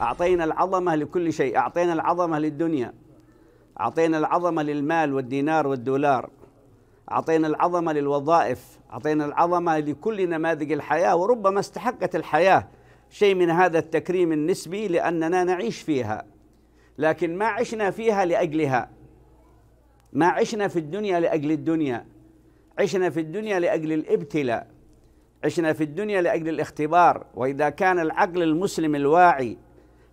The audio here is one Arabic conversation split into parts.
أعطينا العظمة لكل شيء أعطينا العظمة للدنيا أعطينا العظمة للمال والدينار والدولار أعطينا العظمة للوظائف أعطينا العظمة لكل نماذج الحياة وربما استحقت الحياة شيء من هذا التكريم النسبي لأننا نعيش فيها لكن ما عشنا فيها لأجلها ما عشنا في الدنيا لأجل الدنيا عشنا في الدنيا لأجل الابتلاء عشنا في الدنيا لأجل الاختبار وإذا كان العقل المسلم الواعي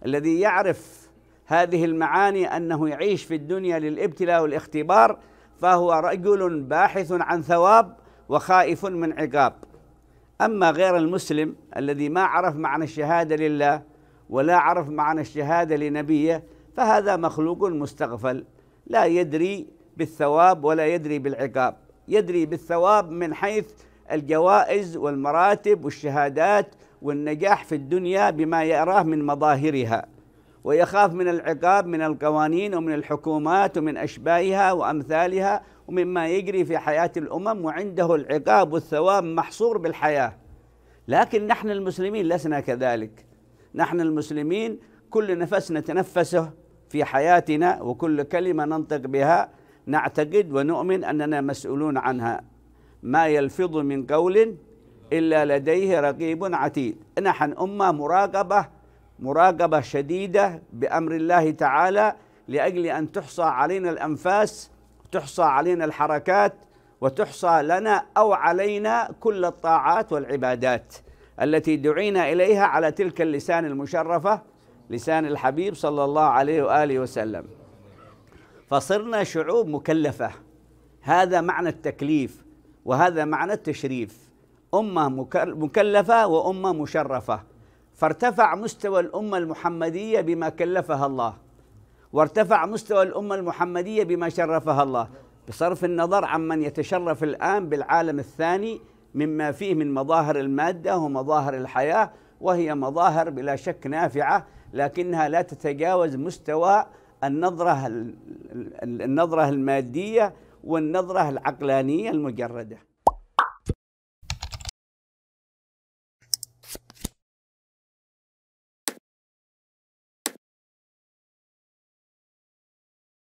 الذي يعرف هذه المعاني انه يعيش في الدنيا للابتلاء والاختبار فهو رجل باحث عن ثواب وخائف من عقاب اما غير المسلم الذي ما عرف معنى الشهاده لله ولا عرف معنى الشهاده لنبيه فهذا مخلوق مستغفل لا يدري بالثواب ولا يدري بالعقاب يدري بالثواب من حيث الجوائز والمراتب والشهادات والنجاح في الدنيا بما يراه من مظاهرها ويخاف من العقاب من القوانين ومن الحكومات ومن أشباهها وأمثالها ومما يجري في حياة الأمم وعنده العقاب والثواب محصور بالحياة لكن نحن المسلمين لسنا كذلك نحن المسلمين كل نفس نتنفسه في حياتنا وكل كلمة ننطق بها نعتقد ونؤمن أننا مسؤولون عنها ما يلفظ من قول إلا لديه رقيب عتيد نحن أمة مراقبة مراقبة شديدة بأمر الله تعالى لأجل أن تحصى علينا الأنفاس تحصى علينا الحركات وتحصى لنا أو علينا كل الطاعات والعبادات التي دعينا إليها على تلك اللسان المشرفة لسان الحبيب صلى الله عليه وآله وسلم فصرنا شعوب مكلفة هذا معنى التكليف وهذا معنى التشريف أمة مكلفة وأمة مشرفة فارتفع مستوى الأمة المحمدية بما كلفها الله وارتفع مستوى الأمة المحمدية بما شرفها الله بصرف النظر عمن يتشرف الآن بالعالم الثاني مما فيه من مظاهر المادة ومظاهر الحياة وهي مظاهر بلا شك نافعة لكنها لا تتجاوز مستوى النظرة النظرة المادية والنظرة العقلانية المجردة